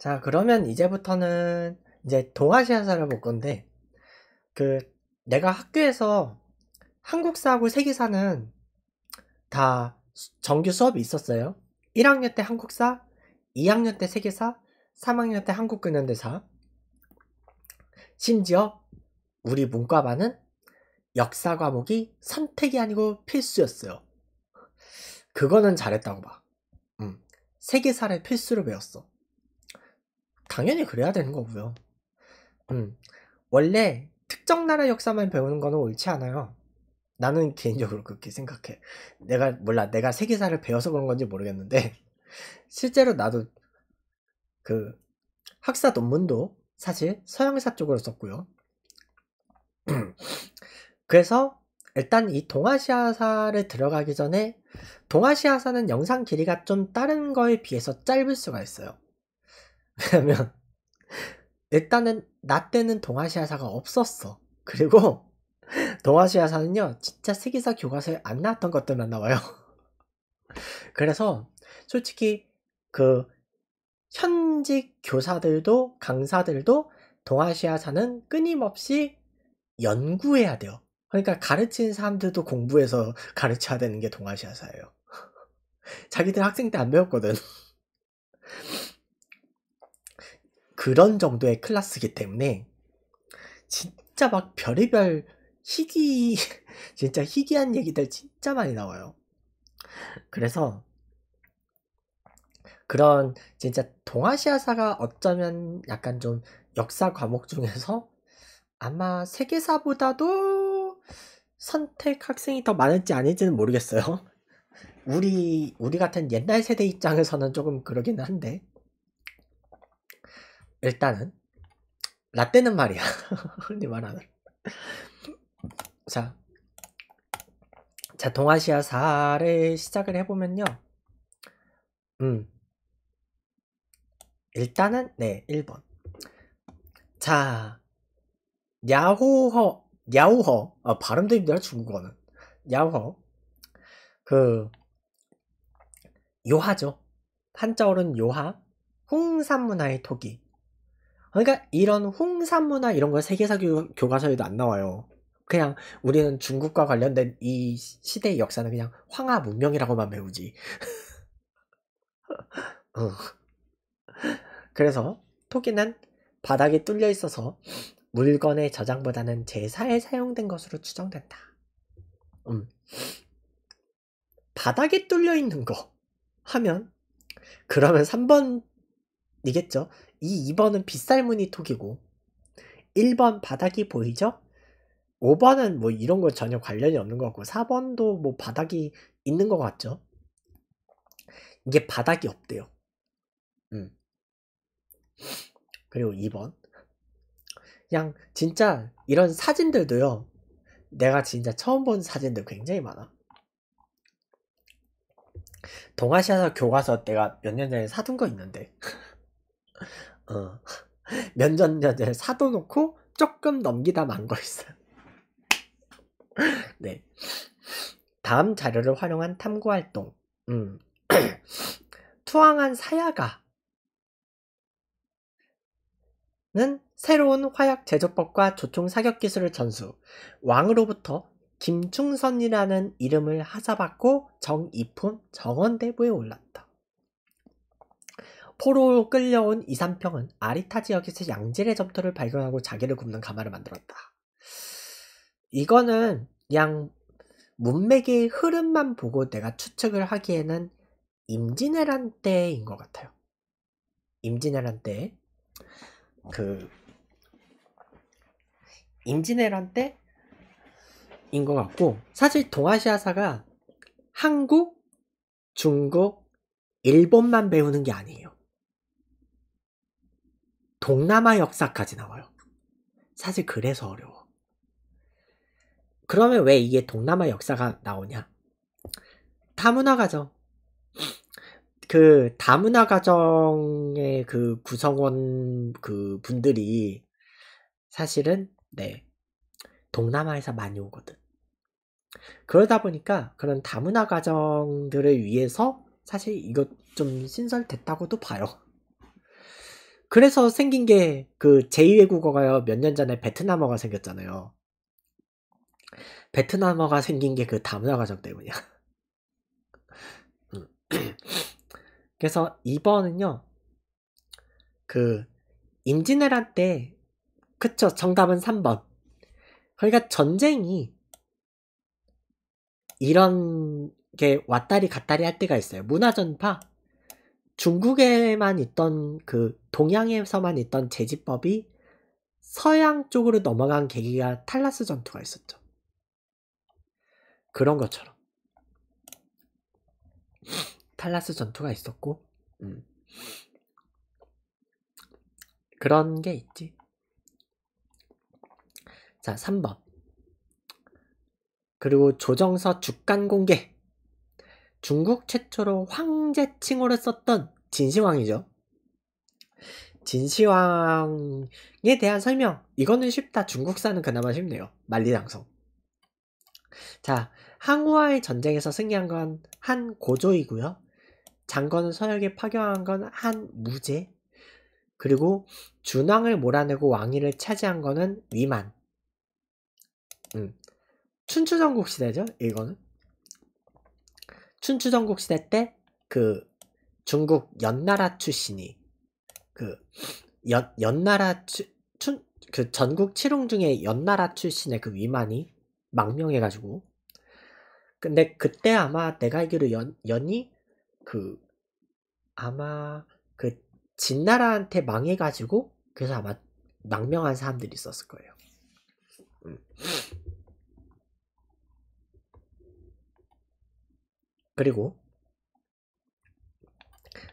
자 그러면 이제부터는 이제 동아시아사를 볼 건데 그 내가 학교에서 한국사하고 세계사는 다 정규 수업이 있었어요 1학년 때 한국사 2학년 때 세계사 3학년 때 한국근현대사 심지어 우리 문과반은 역사 과목이 선택이 아니고 필수였어요 그거는 잘했다고 봐 음, 세계사를 필수로 배웠어 당연히 그래야 되는 거고요. 음, 원래 특정 나라 역사만 배우는 거는 옳지 않아요. 나는 개인적으로 그렇게 생각해. 내가 몰라 내가 세계사를 배워서 그런 건지 모르겠는데 실제로 나도 그 학사 논문도 사실 서양사 쪽으로 썼고요. 그래서 일단 이 동아시아사를 들어가기 전에 동아시아사는 영상 길이가 좀 다른 거에 비해서 짧을 수가 있어요. 왜냐면 일단은 나 때는 동아시아사가 없었어. 그리고 동아시아사는요 진짜 세계사 교과서에 안 나왔던 것들만 나와요. 그래서 솔직히 그 현직 교사들도 강사들도 동아시아사는 끊임없이 연구해야 돼요. 그러니까 가르치는 사람들도 공부해서 가르쳐야 되는 게 동아시아사예요. 자기들 학생 때 안 배웠거든. 그런 정도의 클라스기 때문에 진짜 막 별의별 희귀 진짜 희귀한 얘기들 진짜 많이 나와요. 그래서 그런 진짜 동아시아사가 어쩌면 약간 좀 역사 과목 중에서 아마 세계사보다도 선택 학생이 더 많을지 아닐지는 모르겠어요. 우리 우리 같은 옛날 세대 입장에서는 조금 그러긴 한데 일단은 라떼는 말이야 흔히 말하는 자, 자 동아시아 사례 시작을 해보면요 음 일단은 네 1번 자 야호허 야호허 아 발음도 힘들어 중국어는 야호허 그 요하죠 한자어로는 요하 홍산문화의 토기 그러니까 이런 홍산문화 이런 걸 세계사 교, 과서에도안 나와요. 그냥 우리는 중국과 관련된 이 시대의 역사는 그냥 황하 문명이라고만 배우지. 어. 그래서 토끼는 바닥에 뚫려 있어서 물건의 저장보다는 제사에 사용된 것으로 추정된다. 음. 바닥에 뚫려 있는 거 하면 그러면 3번이겠죠. 이 2번은 빗살무늬 톡이고 1번 바닥이 보이죠? 5번은 뭐 이런 거 전혀 관련이 없는 것 같고 4번도 뭐 바닥이 있는 것 같죠? 이게 바닥이 없대요. 음. 그리고 2번. 그냥 진짜 이런 사진들도요. 내가 진짜 처음 본 사진들 굉장히 많아. 동아시아사 교과서 내가 몇 년 전에 사둔 거 있는데 어. 면전 여제 사도 놓고 조금 넘기다 만 거 있어요. 네. 다음 자료를 활용한 탐구활동. 음. 투항한 사야가 는 새로운 화약 제조법과 조총 사격 기술을 전수. 왕으로부터 김충선이라는 이름을 하사받고 정이품 정원대부에 올랐다. 포로로 끌려온 이산평은 아리타 지역에서 양질의 점토를 발견하고 자기를 굽는 가마를 만들었다. 이거는 양 문맥의 흐름만 보고 내가 추측을 하기에는 임진왜란 때인 것 같아요. 임진왜란 때 그 임진왜란 때인 것 같고 사실 동아시아사가 한국, 중국, 일본만 배우는 게 아니에요. 동남아 역사까지 나와요. 사실 그래서 어려워. 그러면 왜 이게 동남아 역사가 나오냐? 다문화 가정. 그 다문화 가정의 그 구성원 그 분들이 사실은 네 동남아에서 많이 오거든. 그러다 보니까 그런 다문화 가정들을 위해서 사실 이것 좀 신설됐다고도 봐요. 그래서 생긴 게 그 제2외국어가요 몇 년 전에 베트남어가 생겼잖아요. 베트남어가 생긴 게 그 다문화 가정 때문이야. 음. 그래서 2번은요. 그 임진왜란 때 그쵸 정답은 3번. 그러니까 전쟁이 이런 게 왔다리 갔다리 할 때가 있어요. 문화전파 중국에만 있던 그 동양에서만 있던 제지법이 서양 쪽으로 넘어간 계기가 탈라스 전투가 있었죠. 그런 것처럼 탈라스 전투가 있었고 음. 그런 게 있지. 자, 3번. 그리고 조정서 주간 공개. 중국 최초로 황제 칭호를 썼던 진시황이죠. 진시황에 대한 설명 이거는 쉽다 중국사는 그나마 쉽네요 만리장성 자 항우와의 전쟁에서 승리한 건 한 고조이고요 장건은 서역에 파견한 건 한 무제 그리고 준왕을 몰아내고 왕위를 차지한 거는 위만 음. 춘추전국 시대죠 이거는 춘추전국 시대 때 그 중국 연나라 출신이 그 연, 연나라 추, 춘, 그 전국 칠웅 중에 연나라 출신의 그 위만이 망명해가지고 근데 그때 아마 내가 알기로 연, 연이 그 아마 그 진나라한테 망해가지고 그래서 아마 망명한 사람들이 있었을 거예요. 음. 그리고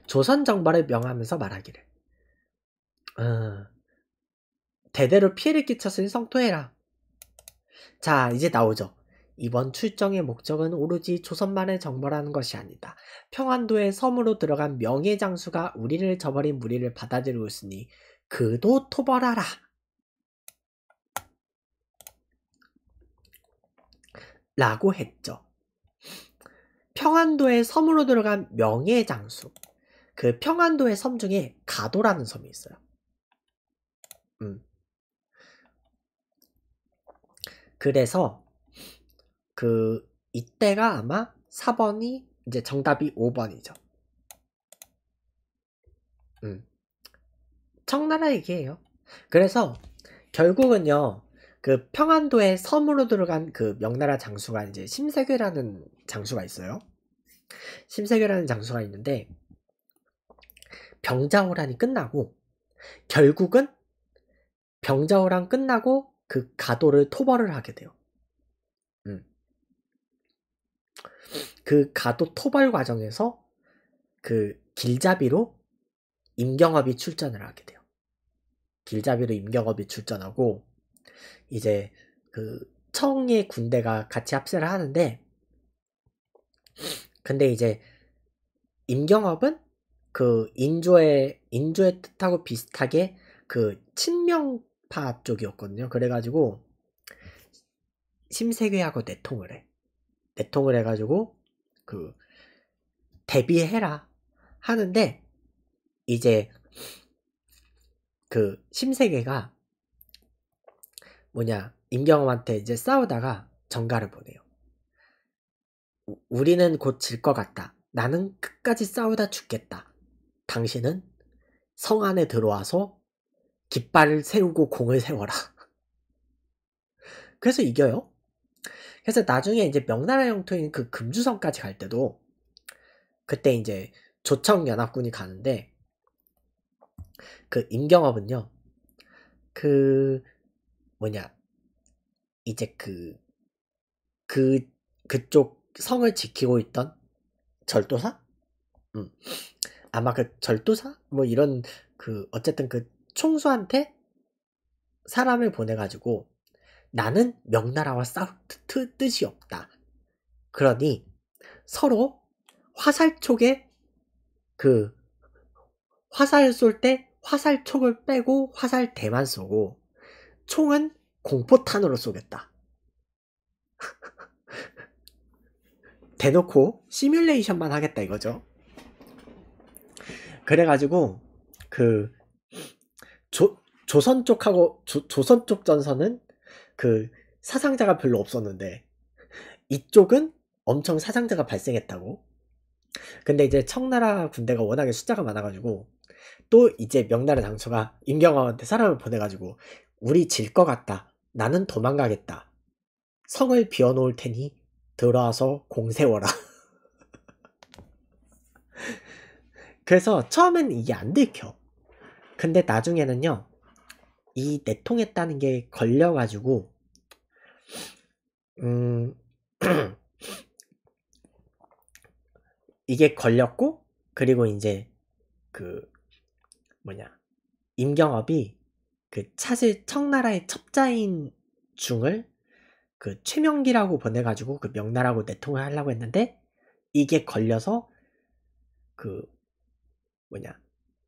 조선 정벌을 명하면서 말하기를 어, 대대로 피해를 끼쳤으니 성토해라. 자 이제 나오죠. 이번 출정의 목적은 오로지 조선만을 정벌하는 것이 아니다. 평안도의 섬으로 들어간 명예장수가 우리를 저버린 무리를 받아들이고 있으니 그도 토벌하라. 라고 했죠. 평안도의 섬으로 들어간 명예장수. 그 평안도의 섬 중에 가도라는 섬이 있어요. 음. 그래서 그 이때가 아마 4번이 이제 정답이 5번이죠. 음. 청나라 얘기예요. 그래서 결국은요. 그 평안도의 섬으로 들어간 그 명나라 장수가 이제 심세규라는 장수가 있어요. 심세계라는 장수가 있는데 병자호란이 끝나고 결국은 병자호란 끝나고 그 가도를 토벌을 하게 돼요. 음. 그 가도 토벌 과정에서 그 길잡이로 임경업이 출전을 하게 돼요. 길잡이로 임경업이 출전하고 이제 그 청의 군대가 같이 합세를 하는데 근데 이제 임경업은 그 인조의 인조의 뜻하고 비슷하게 그 친명파 쪽이었거든요. 그래가지고 심세계하고 내통을 해. 내통을 해가지고 그 대비해라 하는데 이제 그 심세계가 뭐냐 임경업한테 이제 싸우다가 정가를 보내요. 우리는 곧 질 것 같다. 나는 끝까지 싸우다 죽겠다. 당신은 성 안에 들어와서 깃발을 세우고 공을 세워라. 그래서 이겨요. 그래서 나중에 이제 명나라 영토인 그 금주성까지 갈 때도 그때 이제 조청 연합군이 가는데 그 임경업은요. 그 뭐냐 이제 그 그 그, 그쪽 성을 지키고 있던 절도사? 음. 아마 그 절도사? 뭐 이런 그 어쨌든 그 총수한테 사람을 보내가지고 나는 명나라와 싸울 뜻, 뜻이 없다. 그러니 서로 화살촉에 그 화살 쏠 때 화살촉을 빼고 화살대만 쏘고 총은 공포탄으로 쏘겠다. 대놓고 시뮬레이션만 하겠다 이거죠. 그래가지고 그 조, 조선 쪽하고 조, 조선 쪽 전선은 그 사상자가 별로 없었는데 이쪽은 엄청 사상자가 발생했다고. 근데 이제 청나라 군대가 워낙에 숫자가 많아가지고 또 이제 명나라 장수가 임경왕한테 사람을 보내가지고 우리 질 것 같다. 나는 도망가겠다. 성을 비워놓을 테니 들어와서 공 세워라. 그래서 처음엔 이게 안 들켜. 근데 나중에는요, 이 내통했다는 게 걸려가지고, 음, 이게 걸렸고, 그리고 이제, 그, 뭐냐, 임경업이 그차실 청나라의 첩자인 중을 그 최명기라고 보내가지고 그 명나라고 내통을 하려고 했는데 이게 걸려서 그 뭐냐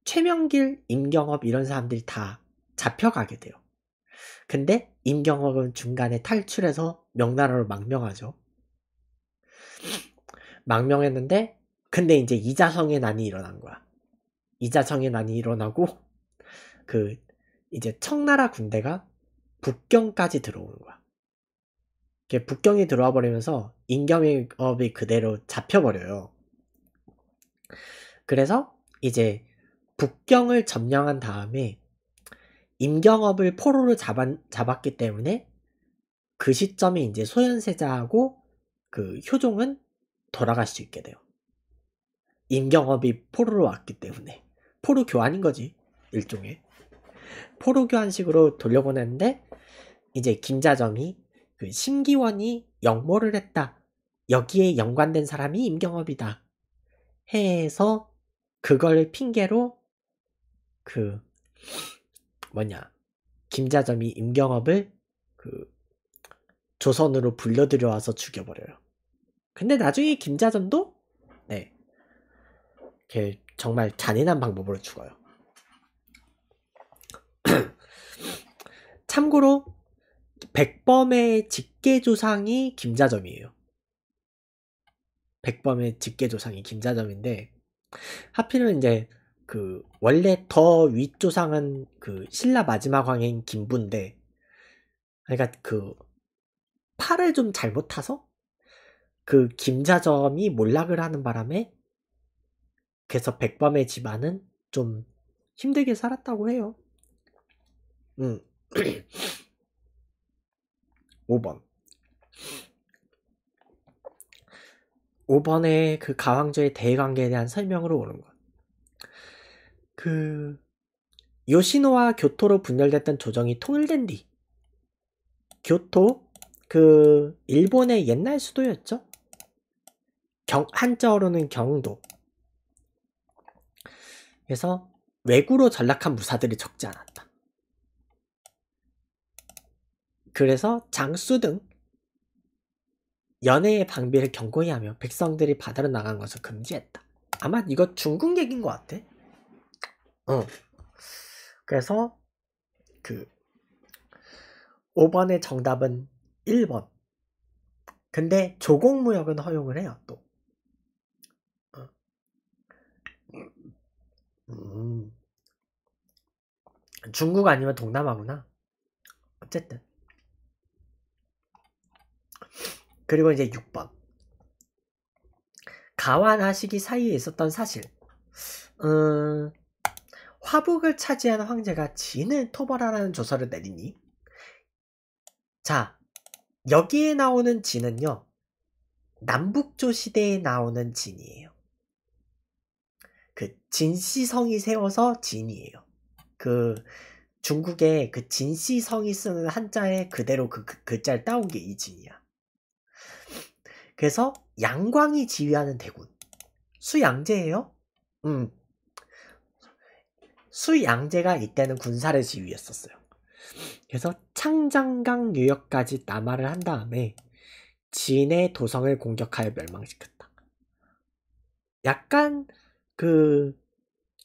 최명길, 임경업 이런 사람들이 다 잡혀가게 돼요. 근데 임경업은 중간에 탈출해서 명나라로 망명하죠. 망명했는데 근데 이제 이자성의 난이 일어난 거야. 이자성의 난이 일어나고 그 이제 청나라 군대가 북경까지 들어오는 거야. 이게 북경이 들어와 버리면서 인경업이 그대로 잡혀버려요. 그래서 이제 북경을 점령한 다음에 임경업을 포로로 잡았, 기 때문에 그 시점에 이제 소현세자하고 그 효종은 돌아갈 수 있게 돼요. 임경업이 포로로 왔기 때문에 포로 교환인 거지 일종의 포로 교환식으로 돌려보냈는데 이제 김자점이 그 심기원이 역모를 했다. 여기에 연관된 사람이 임경업이다. 해서 그걸 핑계로 그 뭐냐 김자점이 임경업을 그 조선으로 불러들여와서 죽여버려요. 근데 나중에 김자점도 네, 걔 정말 잔인한 방법으로 죽어요. 참고로 백범의 직계조상이 김자점이에요. 백범의 직계조상이 김자점인데 하필은 이제 그 원래 더 윗조상은 그 신라 마지막 왕인 김부인데 그러니까 그 팔을 좀 잘못 타서 그 김자점이 몰락을 하는 바람에 그래서 백범의 집안은 좀 힘들게 살았다고 해요. 음. 5번 5번의 그 가왕조의 대관계에 대한 설명으로 오는 것. 그 요시노와 교토로 분열됐던 조정이 통일된 뒤 교토 그 일본의 옛날 수도였죠. 경, 한자어로는 경도. 그래서 외구로 전락한 무사들이 적지 않았다. 그래서 장수 등 연애의 방비를 경고히 하며 백성들이 바다로 나간 것을 금지했다. 아마 이거 중국 얘기인 것 같아. 어. 그래서 그 5번의 정답은 1번. 근데 조공무역은 허용을 해요, 또. 어. 음. 중국 아니면 동남아구나. 어쨌든. 그리고 이제 6번. 가와 나시기 사이에 있었던 사실. 음, 화북을 차지한 황제가 진을 토벌하라는 조서를 내리니? 자, 여기에 나오는 진은요. 남북조 시대에 나오는 진이에요. 그진시성이 세워서 진이에요. 그 중국의 그진시성이 쓰는 한자에 그대로 그, 그 글자를 따온 게 이 진이야. 그래서 양광이 지휘하는 대군. 수양제예요? 음. 수양제가 이때는 군사를 지휘했었어요. 그래서 창장강 유역까지 남하를 한 다음에 진의 도성을 공격하여 멸망시켰다. 약간 그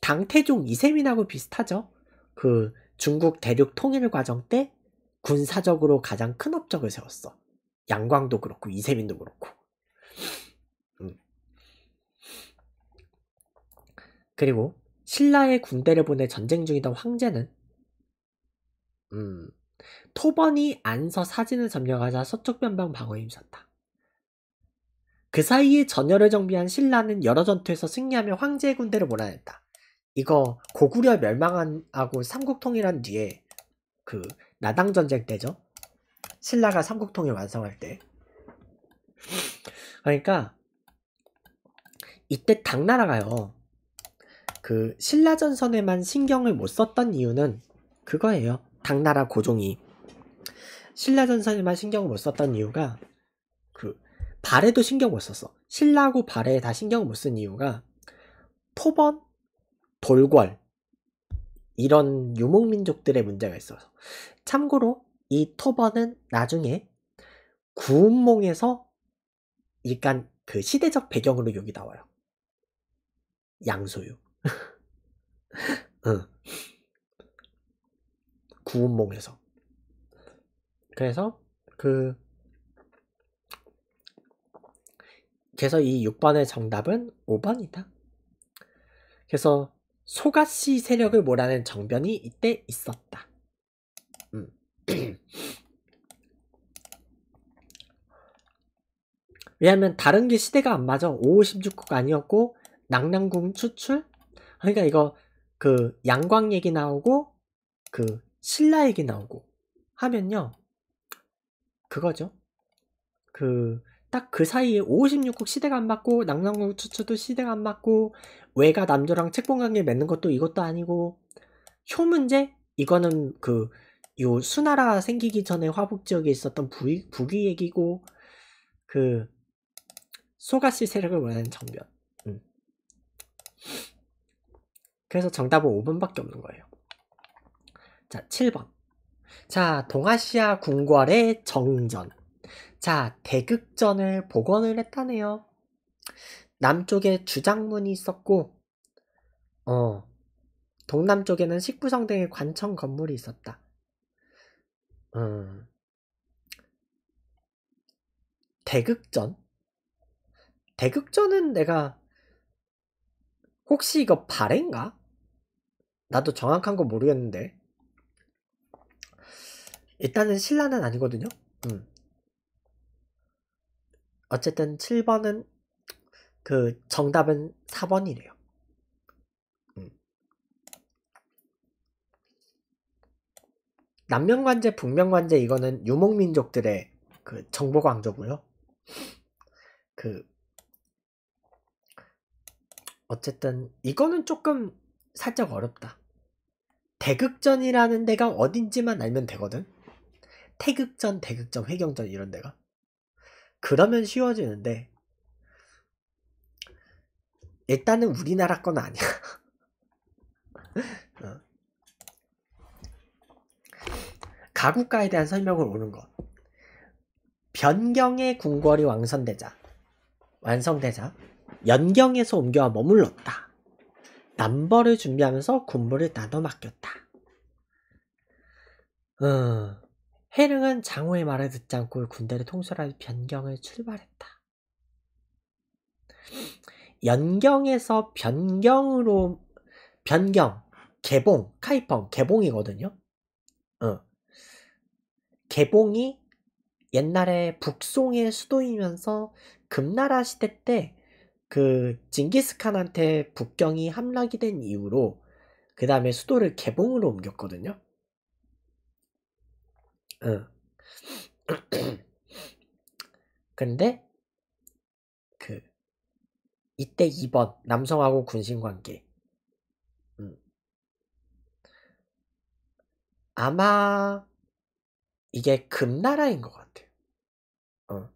당태종 이세민하고 비슷하죠. 그 중국 대륙 통일 과정 때 군사적으로 가장 큰 업적을 세웠어. 양광도 그렇고 이세민도 그렇고. 그리고 신라의 군대를 보내 전쟁 중이던 황제는 음, 토번이 안서 사진을 점령하자 서쪽 변방 방어에 힘썼다. 그 사이에 전열을 정비한 신라는 여러 전투에서 승리하며 황제의 군대를 몰아냈다. 이거 고구려 멸망하고 삼국통일한 뒤에 그 나당 전쟁 때죠. 신라가 삼국통일 완성할 때. 그러니까 이때 당나라가요. 그 신라전선에만 신경을 못 썼던 이유는 그거예요. 당나라 고종이 신라전선에만 신경을 못 썼던 이유가 그 발에도 신경 못 썼어. 신라고 발에 다 신경을 못 쓴 이유가 토번, 돌궐 이런 유목민족들의 문제가 있어서 참고로 이 토번은 나중에 구운몽에서 일단 그 시대적 배경으로 여기 나와요. 양소유. 응. 구운 몸에서. 그래서 그 그래서 이 6번의 정답은 5번이다. 그래서 소가씨 세력을 몰아낸 정변이 이때 있었다. 음. 왜냐하면 다른 게 시대가 안 맞아. 556국 아니었고 낭랑궁 추출 그러니까 이거 그 양광 얘기 나오고 그 신라 얘기 나오고 하면요 그거죠 그 딱그 그 사이에 56국 시대가 안 맞고 낭랑국 추추도 시대가 안 맞고 외가 남조랑 책봉관계 맺는 것도 이것도 아니고 효 문제 이거는 그 요 수나라 생기기 전에 화북 지역에 있었던 부위, 북위 얘기고 그 소가씨 세력을 원하는 정변 음. 그래서 정답은 5번밖에 없는 거예요. 자, 7번. 자, 동아시아 궁궐의 정전. 자, 대극전을 복원을 했다네요. 남쪽에 주장문이 있었고, 어, 동남쪽에는 식부성등의 관청 건물이 있었다. 음, 대극전? 대극전은 내가, 혹시 이거 발해인가? 나도 정확한 건 모르겠는데 일단은 신라는 아니거든요 음. 어쨌든 7번은 그 정답은 4번이래요 음. 남명관제 북명관제 이거는 유목민족들의 그 정보광조고요 그 어쨌든 이거는 조금 살짝 어렵다 대극전이라는 데가 어딘지만 알면 되거든. 태극전, 대극전, 회경전 이런 데가. 그러면 쉬워지는데 일단은 우리나라 건 아니야. 어. 가국가에 대한 설명을 오는 것. 변경의 궁궐이 왕성되자 완성되자 연경에서 옮겨와 머물렀다. 남벌을 준비하면서 군무를 나눠 맡겼다. 어, 해릉은 장호의 말을 듣지 않고 군대를 통솔할 변경을 출발했다. 연경에서 변경으로 변경, 개봉, 카이펑, 개봉이거든요. 어. 개봉이 옛날에 북송의 수도이면서 금나라 시대 때그 징기스칸한테 북경이 함락이 된 이후로 그 다음에 수도를 개봉으로 옮겼거든요. 응. 근데 그 이때 2번 남성하고 군신 관계. 음. 아마 이게 금나라인 것 같아요. 어.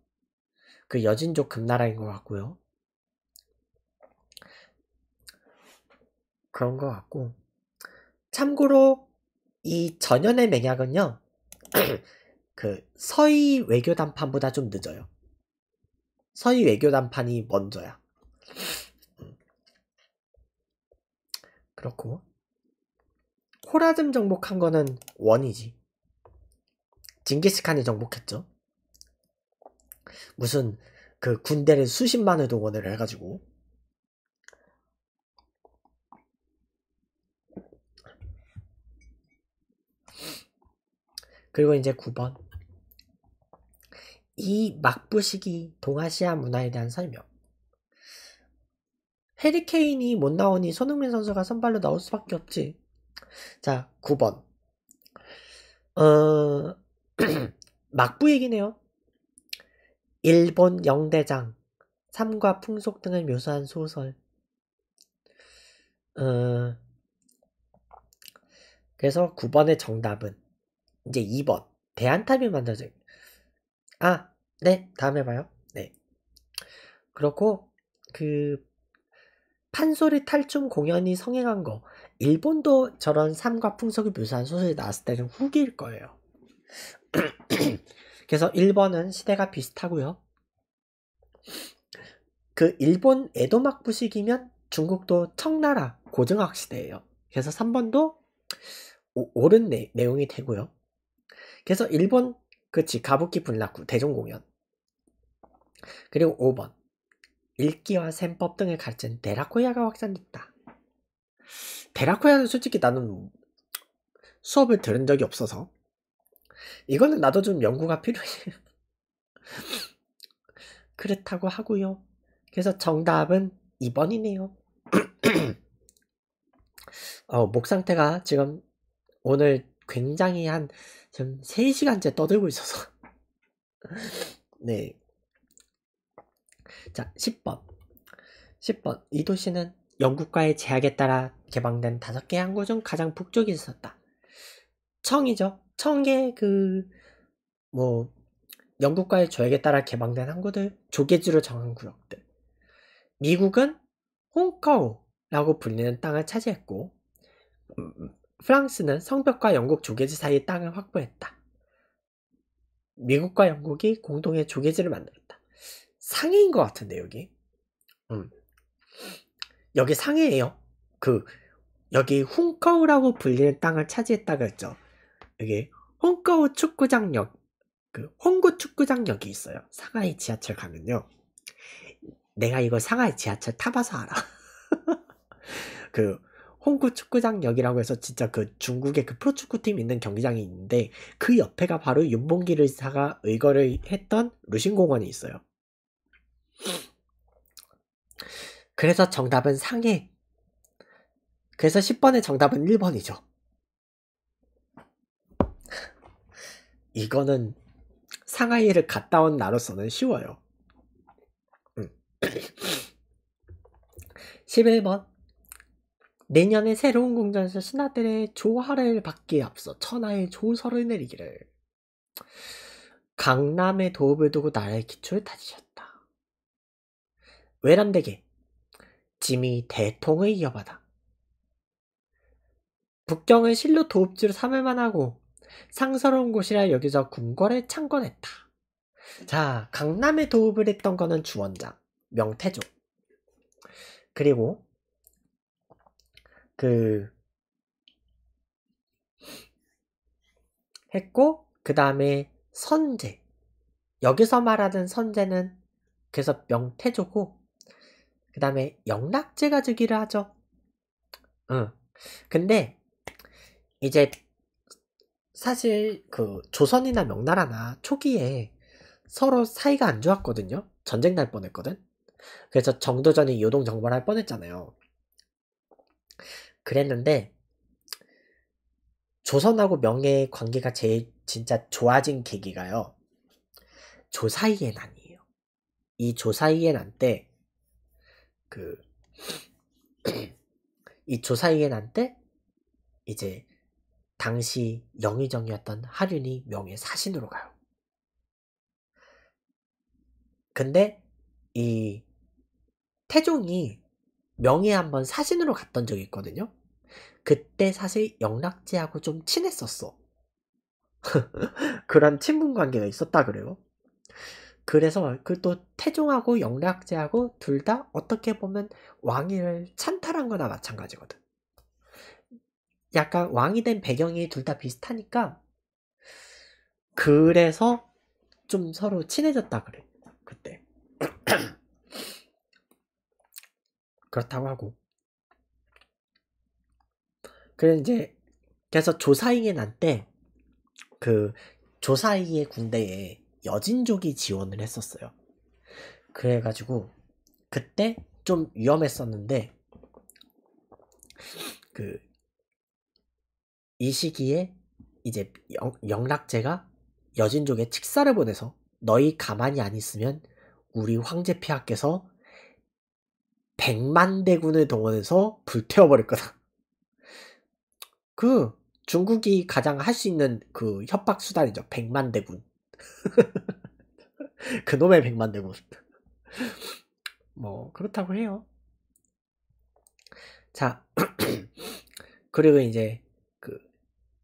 그 여진족 금나라인 것 같고요. 그런 것 같고 참고로 이 전연의 맹약은요 그 서희 외교 단판보다 좀 늦어요 서희 외교 단판이 먼저야 그렇고 호라즘 정복한 거는 원이지 징기스칸이 정복했죠 무슨 그 군대를 수십만을 동원을 해가지고 그리고 이제 9번. 이 막부 시기 동아시아 문화에 대한 설명. 헤리케인이못 나오니 손흥민 선수가 선발로 나올 수밖에 없지. 자, 9번. 어, 막부 얘기네요. 일본 영대장, 삶과 풍속 등을 묘사한 소설. 어, 그래서 9번의 정답은 이제 2번 대한탑이 만들어져 아, 네, 다음에 봐요. 네. 그렇고 그 판소리 탈춤 공연이 성행한 거 일본도 저런 삶과 풍속을 묘사한 소설이 나왔을 때는 후기일 거예요. 그래서 1번은 시대가 비슷하고요. 그 일본 에도 막부 식이면 중국도 청나라 고등학 시대예요. 그래서 3번도 오, 옳은 내, 내용이 되고요. 그래서 1번 그치 가부키 분라쿠 대종공연 그리고 5번 읽기와 셈법 등을 가르친 데라코야가 확산됐다. 데라코야는 솔직히 나는 수업을 들은 적이 없어서 이거는 나도 좀 연구가 필요해요. 그렇다고 하고요. 그래서 정답은 2번이네요. 어, 목 상태가 지금 오늘 굉장히 한지 3시간째 떠들고 있어서 네. 자 10번 10번 이 도시는 영국과의 제약에 따라 개방된 다섯 개 항구 중 가장 북쪽에 있었다. 청이죠. 청계그 뭐 영국과의 조약에 따라 개방된 항구들, 조개주로 정한 구역들. 미국은 홍콩이라고 불리는 땅을 차지했고 음, 음. 프랑스는 성벽과 영국 조개지 사이의 땅을 확보했다. 미국과 영국이 공동의 조개지를 만들었다. 상해인 것 같은데 여기. 음. 여기 상해예요. 그 여기 훔커우라고 불리는 땅을 차지했다 그랬죠. 여기 훔커우 축구장역, 그 홍구 축구장역이 있어요. 상하이 지하철 가면요. 내가 이거 상하이 지하철 타봐서 알아. 그 홍구 축구장역이라고 해서 진짜 그 중국의 그 프로축구팀 있는 경기장이 있는데 그 옆에가 바로 윤봉길 의사가 의거를 했던 루신공원이 있어요. 그래서 정답은 상해. 그래서 10번의 정답은 1번이죠. 이거는 상하이를 갔다 온 나로서는 쉬워요. 11번 음. 내년에 새로운 궁전에서 신하들의 조화를 받기에 앞서 천하의 조서를 내리기를 강남의 도읍을 두고 나라의 기초를 다지셨다. 외람되게 짐이 대통을 이어받아 북경을 실로 도읍지로 삼을 만하고 상서로운 곳이라 여기서 궁궐에 창건했다. 자, 강남에 도읍을 했던 거는 주원장, 명태조. 그리고 그 했고 그 다음에 선제 여기서 말하는 선제는 그래서 명태조고 그 다음에 영락제 가주기를 하죠 응 근데 이제 사실 그 조선이나 명나라나 초기에 서로 사이가 안 좋았거든요 전쟁 날 뻔했거든 그래서 정도전이 요동정벌할 뻔했잖아요 그랬는데 조선하고 명의 예 관계가 제일 진짜 좋아진 계기가요. 조사이의 난이에요. 이 조사이의 난 때, 그, 이 조사이의 난 때, 이제, 당시 영의정이었던 하륜이 명예 사신으로 가요. 근데, 이, 태종이 명예 한번 사신으로 갔던 적이 있거든요. 그때 사실 영락제하고 좀 친했었어. 그런 친분 관계가 있었다 그래요. 그래서 그 또 태종하고 영락제하고 둘 다 어떻게 보면 왕위를 찬탈한 거나 마찬가지거든. 약간 왕이 된 배경이 둘 다 비슷하니까 그래서 좀 서로 친해졌다 그래. 그때. 그렇다고 하고 그래 이제 그래서 조사이에 난때 그 조사이의 군대에 여진족이 지원을 했었어요. 그래가지고 그때 좀 위험했었는데 그 이 시기에 이제 영, 락제가 여진족의 칙사를 보내서 너희 가만히 안 있으면 우리 황제 폐하께서 백만 대군을 동원해서 불태워버릴 거다. 그 중국이 가장 할 수 있는 그 협박 수단이죠. 백만 대군. 그놈의 백만 대군. 뭐 그렇다고 해요. 자 그리고 이제 그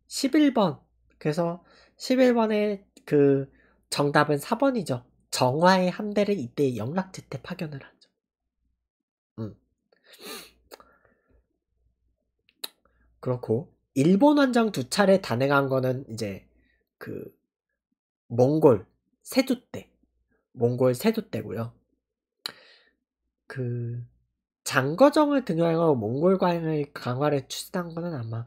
11번 그래서 11번의 그 정답은 4번이죠. 정화의 함대를 이때 영락제 때 파견을 하죠. 음. 그렇고 일본 원장두 차례 단행한 거는 이제 그 몽골 세두 때 몽골 세두 때고요. 그 장거정을 등용하고 몽골 과잉을 강화를 추진한 거는 아마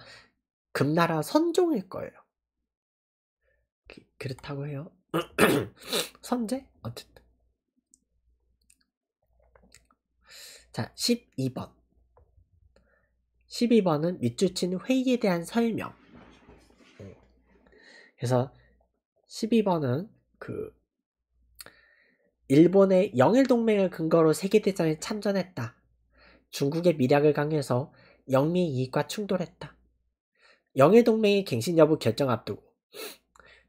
금나라 선종일 거예요. 그, 렇다고 해요. 선제? 어쨌든. 자, 12번. 12번은 밑줄친 회의에 대한 설명. 음. 그래서 12번은 그 일본의 영일 동맹을 근거로 세계대전에 참전했다. 중국의 미략을 강요해서 영미 이익과 충돌했다. 영일 동맹의 갱신 여부 결정 앞두고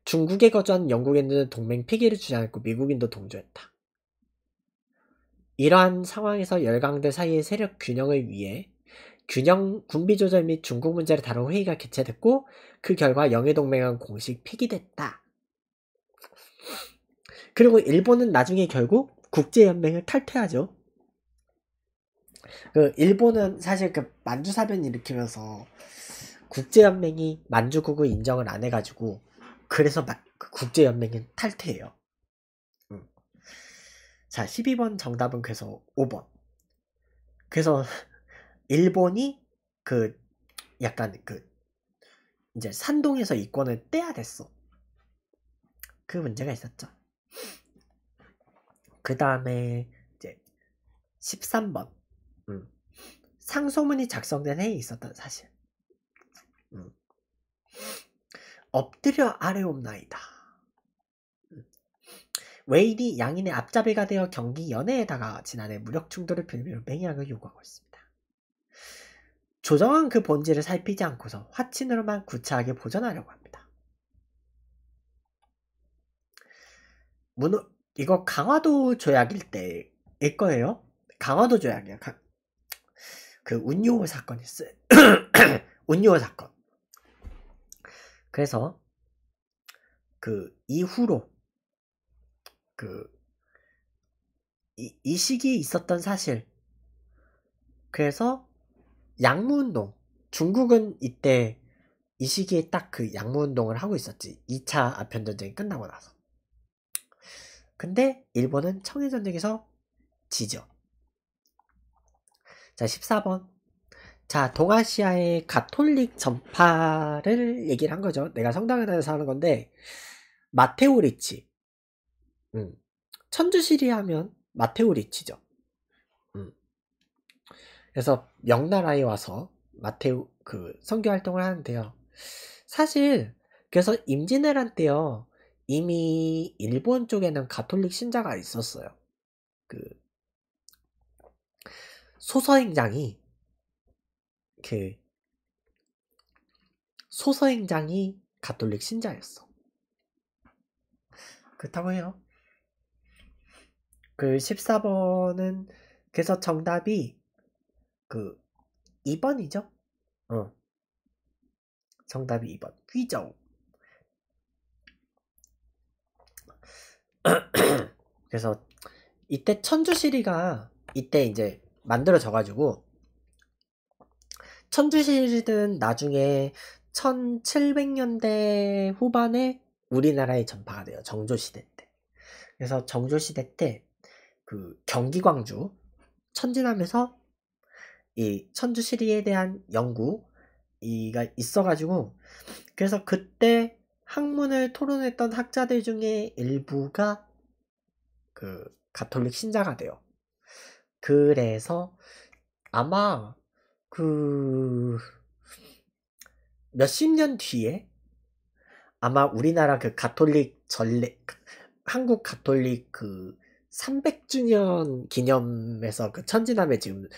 중국에 거주한 영국인들은 동맹 폐기를 주장했고 미국인도 동조했다. 이러한 상황에서 열강들 사이의 세력 균형을 위해 균형 군비 조절 및 중국 문제를 다룬 회의가 개최됐고 그 결과 영해 동맹은 공식 폐기됐다. 그리고 일본은 나중에 결국 국제연맹을 탈퇴하죠. 그 일본은 사실 그 만주사변 일으키면서 국제연맹이 만주국을 인정을 안 해가지고 그래서 그 국제연맹은 탈퇴해요. 음. 자 12번 정답은 그래서 5번. 그래서 일본이 그 약간 그 이제 산동에서 이권을 떼야 됐어. 그 문제가 있었죠. 그 다음에 이제 13번 음. 상소문이 작성된 해에 있었던 사실. 음. 엎드려 아래옵나이다. 음. 웨인이 양인의 앞잡이가 되어 경기 연애에다가 지난해 무력 충돌을 빌미로 맹약을 요구하고 있습니다. 조정은 그 본질을 살피지 않고서 화친으로만 구차하게 보존하려고 합니다. 문호, 이거 강화도 조약일 때일 거예요. 강화도 조약이야. 강, 그 운요호 사건이 있어요. 운요호 사건. 그래서 그 이후로 그 이, 이 시기에 있었던 사실 그래서 양무운동 중국은 이때 이 시기에 딱 그 양무운동을 하고 있었지 2차 아편전쟁이 끝나고 나서 근데 일본은 청해전쟁에서 지죠 자 14번 자 동아시아의 가톨릭 전파를 얘기를 한 거죠 내가 성당에 대해서 하는 건데 마테오 리치 음, 천주시리 하면 마테오 리치죠 그래서 명나라에 와서 마테우 그 선교 활동을 하는데요. 사실 그래서 임진왜란 때요 이미 일본 쪽에는 가톨릭 신자가 있었어요. 그 소서행장이 그 소서행장이 가톨릭 신자였어. 그렇다고 해요. 그 14번은 그래서 정답이 그 2번이죠? 어. 정답이 2번. 휘저 그래서 이때 천주시리가 이때 이제 만들어져 가지고 천주시리든 나중에 1700년대 후반에 우리나라에 전파가 돼요. 정조시대 때. 그래서 정조시대 때 그 경기광주 천진하면서 이 천주 시리에 대한 연구가 있어가지고 그래서 그때 학문을 토론했던 학자들 중에 일부가 그 가톨릭 신자가 돼요. 그래서 아마 그 몇십 년 뒤에 아마 우리나라 그 가톨릭 전례 한국 가톨릭 그 300주년 기념에서 그천지남에 지금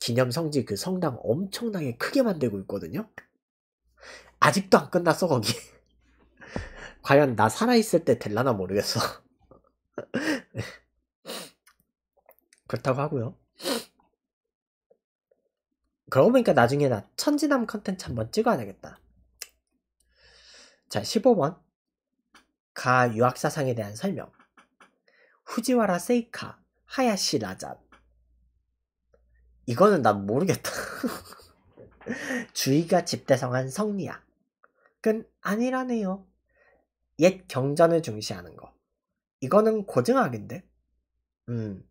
기념 성지 그 성당 엄청나게 크게 만들고 있거든요. 아직도 안 끝났어 거기. 과연 나 살아있을 때 될라나 모르겠어. 그렇다고 하고요. 그러고 보니까 나중에 나 천지남 컨텐츠 한번 찍어야 되겠다. 자, 15번. 가 유학사상에 대한 설명. 후지와라 세이카, 하야시 라잔. 이거는 난 모르겠다. 주의가 집대성한 성리학은 아니라네요. 옛 경전을 중시하는 거. 이거는 고증학인데? 음.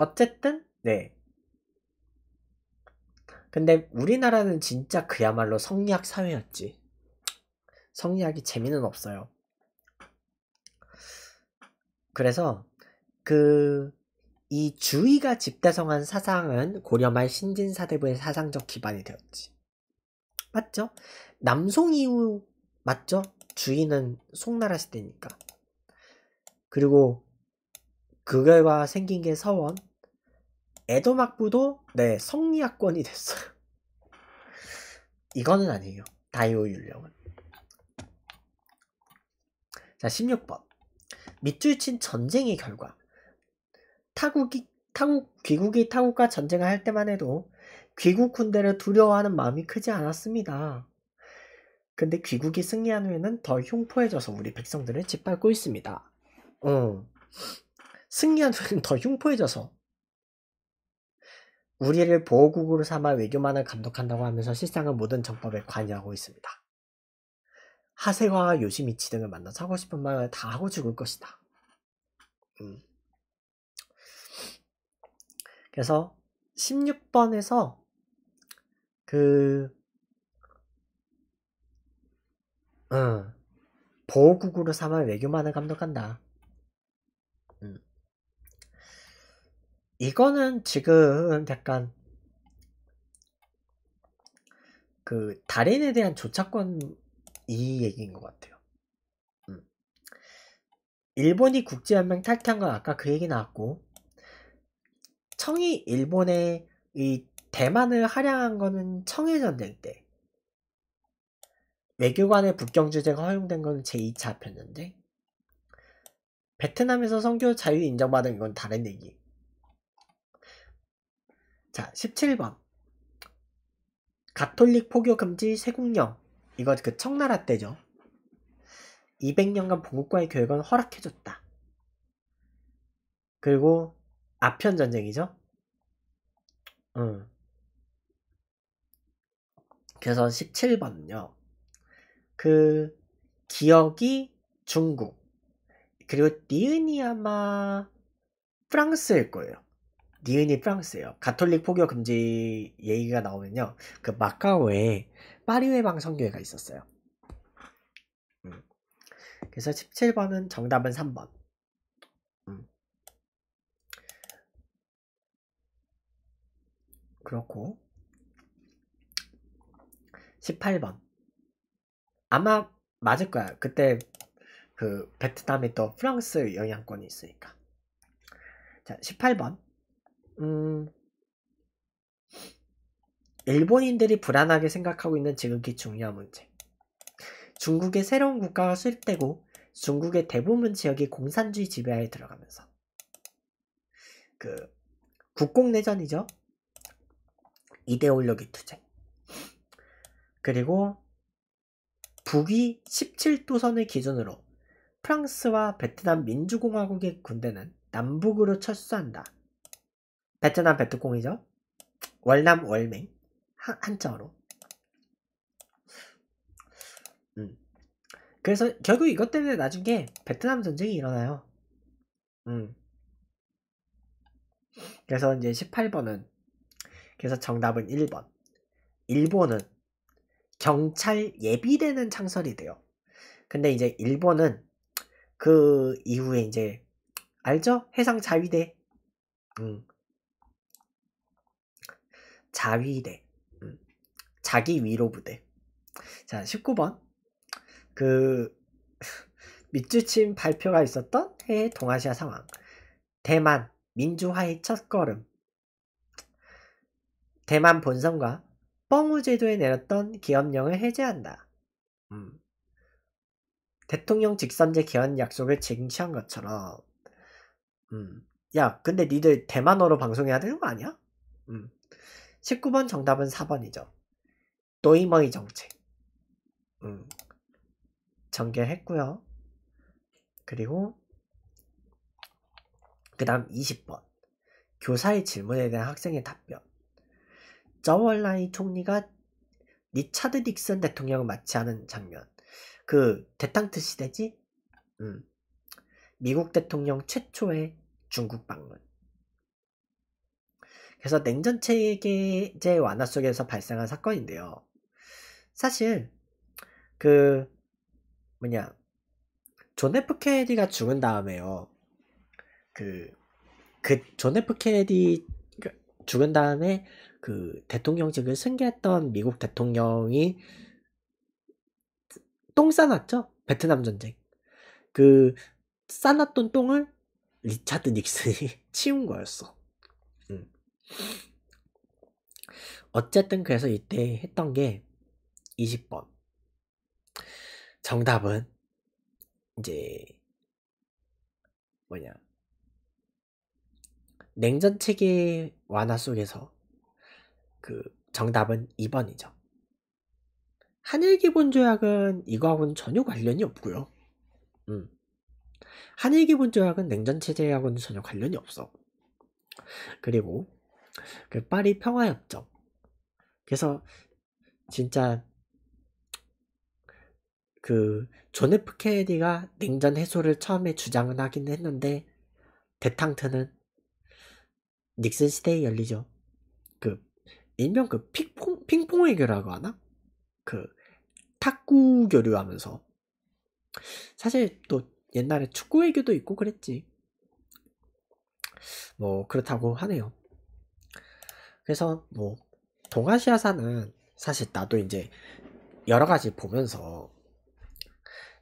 어쨌든, 네. 근데 우리나라는 진짜 그야말로 성리학 사회였지. 성리학이 재미는 없어요. 그래서 그 이 주의가 집대성한 사상은 고려말 신진사대부의 사상적 기반이 되었지. 맞죠? 남송 이후 맞죠? 주의는 송나라 시대니까. 그리고 그 결과 생긴 게 서원. 에도막부도 네 성리학권이 됐어요. 이거는 아니에요. 다이오 율령은. 자 16번. 밑줄 친 전쟁의 결과 타국이 타국 귀국이 타국과 전쟁을 할 때만 해도 귀국 군대를 두려워하는 마음이 크지 않았습니다. 근데 귀국이 승리한 후에는 더 흉포해져서 우리 백성들을 짓밟고 있습니다. 어. 승리한 후에는 더 흉포해져서 우리를 보호국으로 삼아 외교만을 감독한다고 하면서 실상은 모든 정법에 관여하고 있습니다. 하세와 요시미치 등을 만나 하고 싶은 말을 다 하고 죽을 것이다. 음. 그래서 16번에서 그 응. 어, 보호국으로 삼아 외교만을 감독한다. 응. 음. 이거는 지금 약간 그 달인에 대한 조차권 이 얘기인 것 같아요. 음. 일본이 국제연맹 탈퇴한 건 아까 그 얘기 나왔고 청이 일본의 이 대만을 하량한 거는 청일전쟁 때 외교관의 북경주제가 허용된 건 제2차 였는데 베트남에서 선교 자유 인정받은 건 다른 얘기 자 17번 가톨릭 포교 금지 세국령 이건 그 청나라 때죠. 200년간 본국과의 교역은 허락해줬다. 그리고 아편 전쟁이죠. 음. 그래서 17번은요. 그 기억이 중국 그리고 니은이 아마 프랑스일 거예요. 니은이 프랑스예요. 가톨릭 포교 금지 얘기가 나오면요. 그 마카오에 파리외 방성교회가 있었어요. 음. 그래서 17번은 정답은 3번. 음. 그렇고 18번 아마 맞을 거야. 그때 그 베트남이 또 프랑스 영향권이 있으니까. 자, 18번. 음, 일본인들이 불안하게 생각하고 있는 지극히 중요한 문제. 중국의 새로운 국가가 수립되고 중국의 대부분 지역이 공산주의 지배하에 들어가면서 그 국공내전이죠. 이데올로기 투쟁. 그리고 북위 17도선을 기준으로 프랑스와 베트남 민주공화국의 군대는 남북으로 철수한다. 베트남 베트콩이죠. 월남 월맹. 한, 한자로 음. 그래서 결국 이것 때문에 나중에 베트남 전쟁이 일어나요 음. 그래서 이제 18번은 그래서 정답은 1번 일본은 경찰 예비대는 창설이 돼요 근데 이제 일본은 그 이후에 이제 알죠? 해상 자위대 음. 자위대 자기 위로 부대. 자, 19번. 그밑주침 발표가 있었던 해외 동아시아 상황. 대만 민주화의 첫걸음. 대만 본성과 뻥우 제도에 내렸던 기업령을 해제한다. 음. 대통령 직선제 개헌 약속을 쟁취한 것처럼. 음. 야, 근데 니들 대만어로 방송해야 되는 거 아니야? 음. 19번 정답은 4번이죠. 또이머이 정책 음, 전개를 했고요. 그리고 그 다음 20번 교사의 질문에 대한 학생의 답변 저월라이 총리가 리차드 닉슨 대통령을 마치하는 장면 그 대탕트 시대지? 음. 미국 대통령 최초의 중국 방문 그래서 냉전 체제 계 완화 속에서 발생한 사건인데요. 사실 그 뭐냐 존 F 케네디가 죽은 다음에요. 그 그존 F 케네디 죽은 다음에 그 대통령직을 승계했던 미국 대통령이 똥 싸놨죠? 베트남 전쟁. 그 싸놨던 똥을 리차드 닉슨이 치운 거였어. 음. 어쨌든 그래서 이때 했던 게 20번. 정답은 이제 뭐냐 냉전 체계 완화 속에서 그 정답은 2번이죠. 한일 기본 조약은 이거하고는 전혀 관련이 없고요. 음. 한일 기본 조약은 냉전 체제하고는 전혀 관련이 없어. 그리고 그 파리 평화 협정. 그래서 진짜 그존 F 케네디가 냉전 해소를 처음에 주장은 하긴 했는데 대탕트는 닉슨 시대에 열리죠. 그 일명 그 핑퐁 핑퐁 외교라고 하나? 그 탁구 교류하면서 사실 또 옛날에 축구 외교도 있고 그랬지. 뭐 그렇다고 하네요. 그래서 뭐 동아시아사는 사실 나도 이제 여러 가지 보면서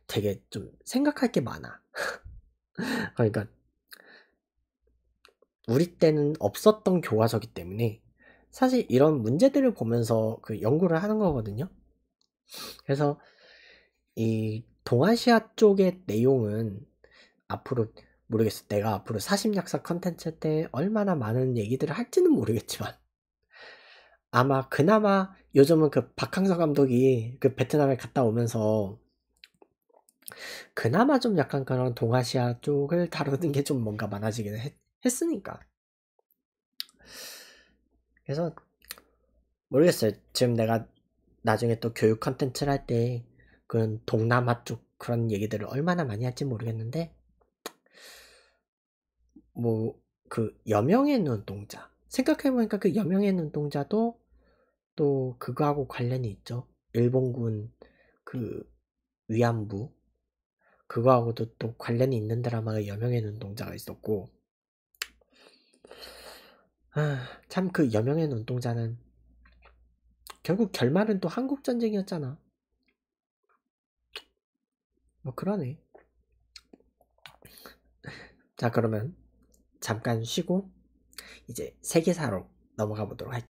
되게 좀 생각할 게 많아. 그러니까 우리 때는 없었던 교과서기 때문에 사실 이런 문제들을 보면서 그 연구를 하는 거거든요. 그래서 이 동아시아 쪽의 내용은 앞으로 모르겠어. 내가 앞으로 사심약사 컨텐츠 때 얼마나 많은 얘기들을 할지는 모르겠지만 아마 그나마 요즘은 그 박항서 감독이 그 베트남에 갔다 오면서 그나마 좀 약간 그런 동아시아 쪽을 다루는 게 좀 뭔가 많아지긴 했, 했으니까. 그래서 모르겠어요. 지금 내가 나중에 또 교육 컨텐츠를 할 때 그런 동남아 쪽 그런 얘기들을 얼마나 많이 할지 모르겠는데 뭐 그 여명의 눈동자 생각해보니까 그 여명의 눈동자도 또 그거하고 관련이 있죠. 일본군 그 위안부 그거하고도 또 관련이 있는 드라마가 여명의 눈동자가 있었고 아, 참그 여명의 눈동자는 결국 결말은 또 한국 전쟁이었잖아. 뭐 그러네. 자 그러면 잠깐 쉬고 이제 세계사로 넘어가 보도록 할게요.